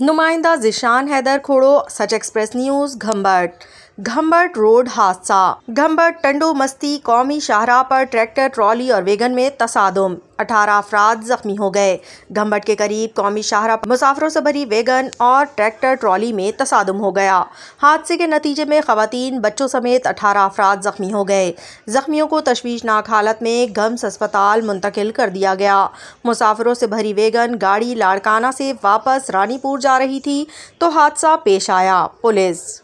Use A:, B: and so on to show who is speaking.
A: नुमाइंदा जिशान हैदर खोड़ो Sach express news Ghambat Ghambat road हादसा घम्बट टंडो मस्ती कौमी शाहरा पर ट्रैक्टर ट्रॉली और वेगन में तसादम अठारह अफराद जख्मी हो गए घम्बट के करीब कौमी शाहरा मुसाफरों से भरी वेगन और ट्रैक्टर ट्रॉली में तसादम हो गया हादसे के नतीजे में खातन बच्चों समेत अठारह अफराद जख्मी हो गए जख्मियों को तशवीशनाक हालत में गम्स अस्पताल मुंतकिल कर दिया गया मुसाफरों से भरी वेगन गाड़ी लाड़काना से वापस रानीपुर जा रही थी तो हादसा पेश आया पुलिस